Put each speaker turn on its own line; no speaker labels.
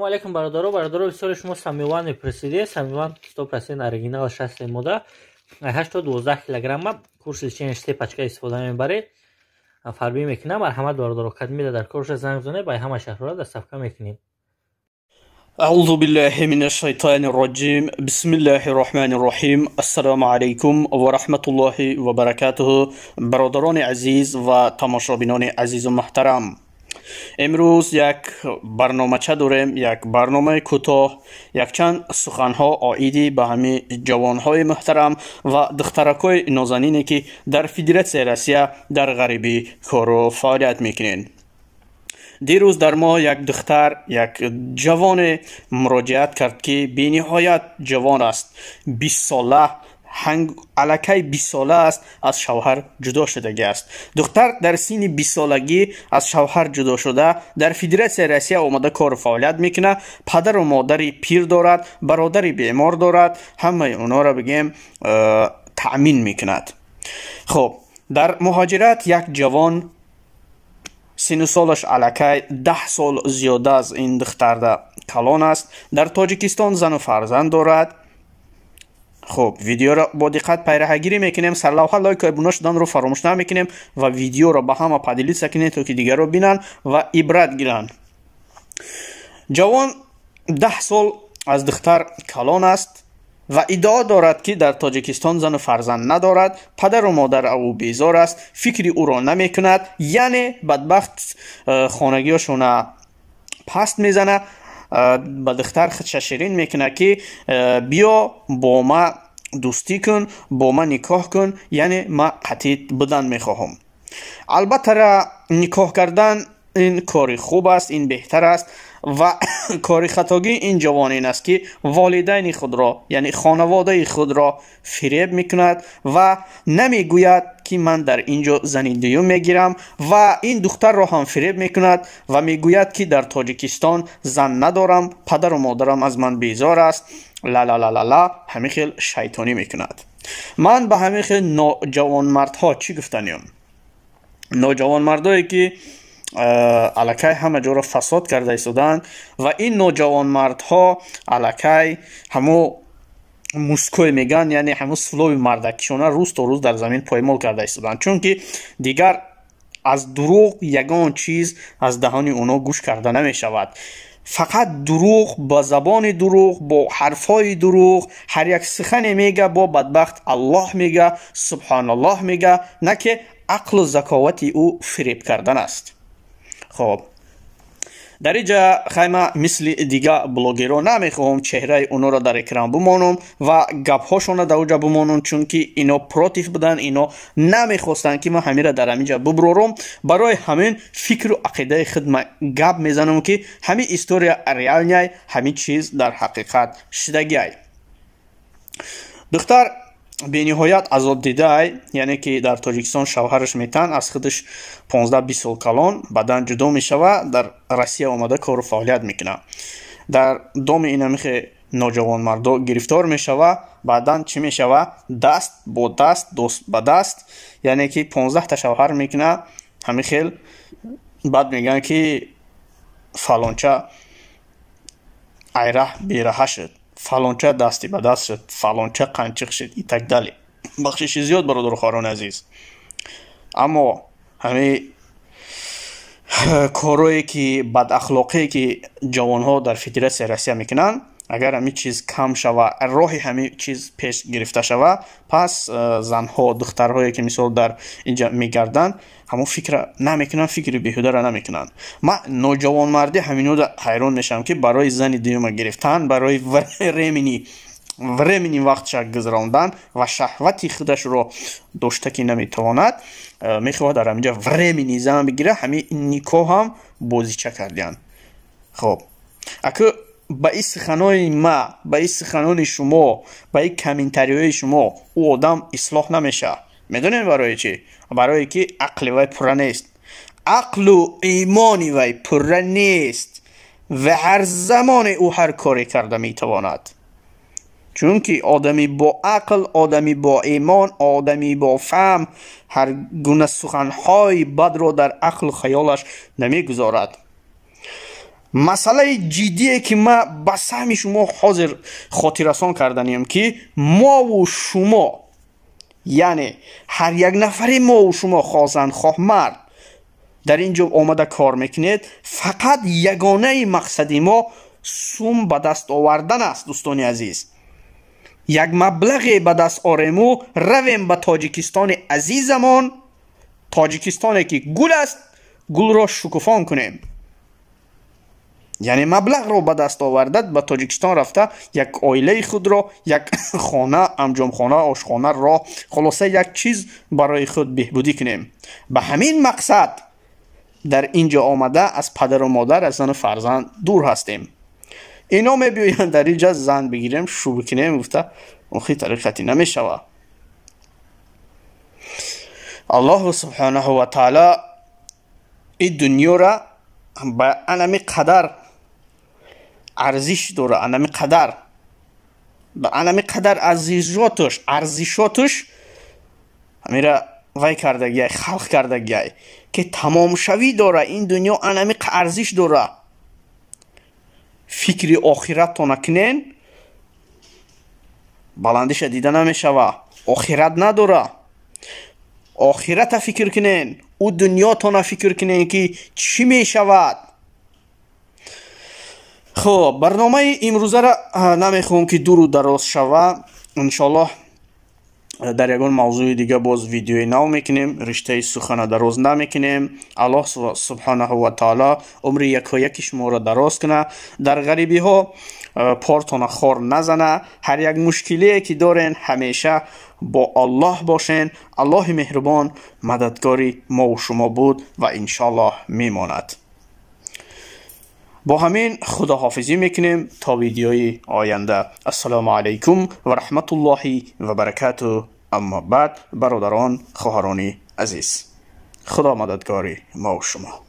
ассалому алайкум бародаро бародаро бисёри шумо самиване пресиди самиван 100% оригинал 6 мода 8 то 12 килограмма курс лечения 3 пачка истифода мебаре фарби мекунам марҳамат бародаро кад меда дар курс занг зона ба ҳама шаҳрора дар сафка мекунем أعوذ بالله من الشيطان الرجيم بسم الله الرحمن الرحيم السلام عليكم ورحمة الله وبركاته برادران عزيز و تماشابنان عزيز و محترم امروز یک برنامه چه داریم یک برنامه کوتاه یک چند سخنها آیدی به همه جوانهای محترم و دخترکای نازنینی که در فدراسیه روسیه در غربی کارو فعالیت میکنین دیروز در ما یک دختر یک جوان مراجعت کرد که بینهایت جوان است 20 ساله هنگ... علکه 20 ساله است از شوهر جدا شده است دختر در سین 20 سالگی از شوهر جدا شده در فدراسیای روسیه اومده کار فعالیت میکنه پدر و مادری پیر دارد برادری بیمار دارد همه اونا را بگیم تأمین میکند خب در مهاجرت یک جوان سن سالش علکه ده سال زیاده از این دختر ده کلان است در تاجیکستان زن و فرزند دارد خب ویدیو را با دقت پیرهگیری میکنیم سر لوحه لایک و بونش رو فراموش نمیکنیم و ویدیو را با همه پدلی سکینه تو که دیگر رو بینن و عبرت گیرن جوان ده سال از دختر کلان است و ادعا دارد که در تاجکستان زن و فرزند ندارد پدر و مادر او بیزار است فکری او را نمیکند یعنی بدبخت خانگیاشونه پست میزنه به دختر خود ششیرین میکنه که بیا با ما دوستی کن با ما نکاح کن یعنی ما قطیت بدن میخواهم البته را نکاح کردن این کاری خوب است این بهتر است و کاری خطاگی این جوان این است که والدین خود را یعنی خانواده خود را فریب میکند و نمیگوید که من در اینجا زنی دیو میگیرم و این دختر را هم فریب میکند و میگوید که در تاجیکستان زن ندارم پدر و مادرم از من بیزار است لا لا لا لا لا همه خیل شیطانی میکند من به همه خیل نوجوان مردها چی گفتنیم نوجوان مردایی که علکه همه جورا فساد کرده ایستودن و این نوجوان مردها الکای همو موسکوی میگن یعنی همو سلوی مردکشونه روز تا روز در زمین پایمال کرده ایستودن چون که دیگر از دروغ یگان چیز از دهان اونا گوش کرده نمی شود فقط دروغ با زبان دروغ با حرفای دروغ هر یک سخن میگه با بدبخت الله میگه سبحان الله میگه نه که عقل و ذکاوت او فریب کردن است хоб дар ин ҷо хайма мисли дига блогеро намехоҳам чеҳраи онҳоро дар экран бимонам ва гапҳошона дар оҷа бимонам чунки инҳо против будан инҳо намехостанд ки ман ҳамира дар ҳамин ҷа буброром барои ҳамин фикру ақидаи худма гап мезанам ки ҳамин история реалняй ҳамин чиз дар ҳақиқат шидагиай духтар به نهایت عذاب دیده یعنی که در تاجکستان شوهرش میتن از خودش 15 20 سال کلان بدن جدا میشوه در رسیه آمده کار و فعالیت میکنه در دوم این همیخ نوجوان مردو گرفتار میشوه بدن چی میشوه دست با دست دوست با دست یعنی که 15 تا شوهر میکنه همی بعد میگن که فالانچه ایره بیره هشد фалонча дасти ба даст шуд фалонча қанчиқ шуд и так дали бахшиши зиёд бародару хорон азиз аммо ҳами корое ки бадахлоқие ки ҷавонҳо дар федератсияи россия мекунанд اگر همه چیز کم شود راه همه چیز پیش گرفته شود پس زنها دخترهایی که مثال در اینجا میگردن همون فکر نمیکنن فکر بیهوده را نمیکنن ما نوجوان مردی همین رو حیران میشم که برای زن دیومه گرفتن برای ورمینی ورمینی وقت شد گذراندن و شهوت خودش رو داشته که نمیتواند میخواد در اینجا ورمینی زن بگیره همین نیکو هم بازیچه کردین خب اگه با این سخنان ما با این سخنان شما با این کمینتری های شما او آدم اصلاح نمیشه میدونین برای چی؟ برای که عقل وی پره نیست عقل و ایمان وی پره نیست و هر زمان او هر کاری کرده میتواند چون که آدمی با عقل آدمی با ایمان آدمی با فهم هر گونه سخنهای بد را در عقل خیالش نمیگذارد масъалаи ҷиддие ки ма ба саҳми шумо ҳозир хотиррасон карданем ки мову шумо яъне ҳар як нафари мову шумо хоҳзан хоҳ мард дар ин ҷо омада кор мекунед фақат ягонаи мақсади мо сум ба даст овардан аст дӯстони азиз як маблағе ба даст орему равем ба тоҷикистони азизамон тоҷикистоне ки гул аст гулро шукуфон кунем یعنی مبلغ رو به دست آوردد به تاجیکستان رفته یک آیله خود رو یک خانه امجام خانه آشخانه را خلاصه یک چیز برای خود بهبودی کنیم به همین مقصد در اینجا آمده از پدر و مادر از زن و فرزند دور هستیم اینا بیاین در اینجا زن بگیریم شو بکنیم گفته اخی طریقتی نمیشوه الله سبحانه و تعالی این دنیا را به قدر ارزش داره انمی قدر به انمی قدر عزیزاتش ارزشاتش امیرا وای کرده گیای خلق کرده گیای که تمام شوی داره این دنیا انمی ارزش داره فکری آخرت تو کنین بلندش دیده نمیشوه آخرت نداره آخرت فکر کنین او دنیا تو فکر کنین که چی میشود хуб барномаи имрӯзара намехоҳам ки дуру дароз шава иншоллоҳ дар ягон мавзӯи дига боз видеои нав мекунем риштаи сухана дароз намекунем аллоҳ субҳанаҳу ватаала умри якоеки шуморо дароз куна дар ғарибиҳо портона хор назана ҳар як мушкилие ки дорен ҳамеша бо аллоҳ бошен аллоҳи меҳрубон мададгори мову шумо буд ва иншоллоҳ мемонад با همین خداحافظی میکنیم تا ویدیوی آینده السلام علیکم و رحمت الله و برکت اما بعد برادران خواهران عزیز خدا مددگاری ما و شما